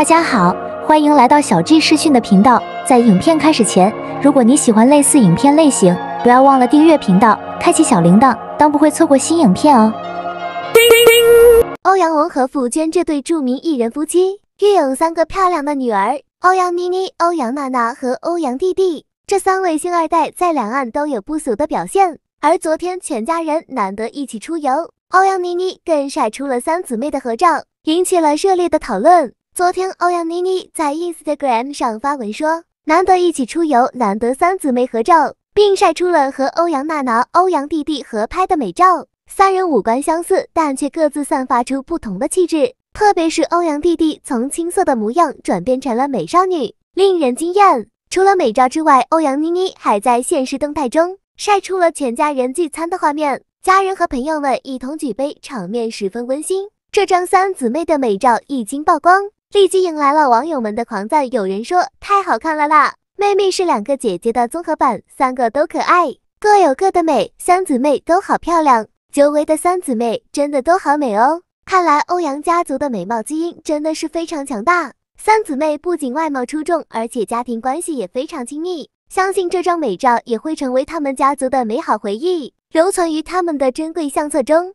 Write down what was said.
大家好，欢迎来到小 G 视讯的频道。在影片开始前，如果你喜欢类似影片类型，不要忘了订阅频道，开启小铃铛，当不会错过新影片哦。欧阳文和傅娟这对著名艺人夫妻育有三个漂亮的女儿：欧阳妮妮、欧阳娜娜和欧阳弟弟。这三位星二代在两岸都有不俗的表现。而昨天全家人难得一起出游，欧阳妮妮更晒出了三姊妹的合照，引起了热烈的讨论。昨天，欧阳妮妮在 Instagram 上发文说，难得一起出游，难得三姊妹合照，并晒出了和欧阳娜娜、欧阳弟弟合拍的美照。三人五官相似，但却各自散发出不同的气质，特别是欧阳弟弟从青涩的模样转变成了美少女，令人惊艳。除了美照之外，欧阳妮妮还在现实动态中晒出了全家人聚餐的画面，家人和朋友们一同举杯，场面十分温馨。这张三姊妹的美照一经曝光。立即迎来了网友们的狂赞，有人说太好看了啦！妹妹是两个姐姐的综合版，三个都可爱，各有各的美，三姊妹都好漂亮，久违的三姊妹真的都好美哦！看来欧阳家族的美貌基因真的是非常强大，三姊妹不仅外貌出众，而且家庭关系也非常亲密，相信这张美照也会成为他们家族的美好回忆，留存于他们的珍贵相册中。